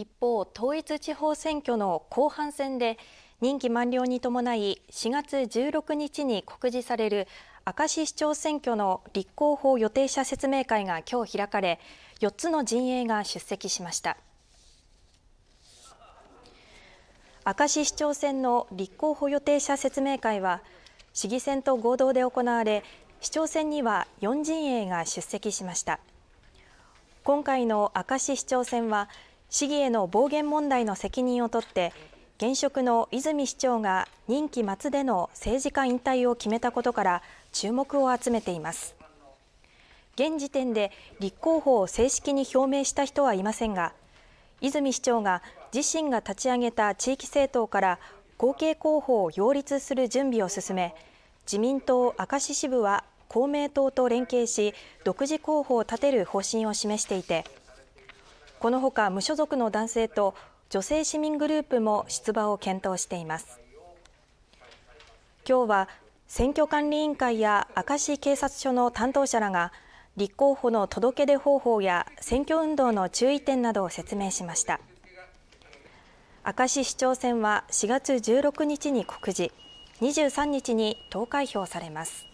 一方、統一地方選挙の後半戦で任期満了に伴い4月16日に告示される明石市長選挙の立候補予定者説明会が今日開かれ4つの陣営が出席しました明石市長選の立候補予定者説明会は市議選と合同で行われ市長選には4陣営が出席しました今回の明石市長選は市議への暴言問題の責任を取って現職の泉市長が任期末での政治家引退を決めたことから注目を集めています現時点で立候補を正式に表明した人はいませんが泉市長が自身が立ち上げた地域政党から後継候補を擁立する準備を進め自民党明石支部は公明党と連携し独自候補を立てる方針を示していてこのほか無所属の男性と女性市民グループも出馬を検討しています今日は選挙管理委員会や明石警察署の担当者らが立候補の届け出方法や選挙運動の注意点などを説明しました明石市長選は4月16日に告示23日に投開票されます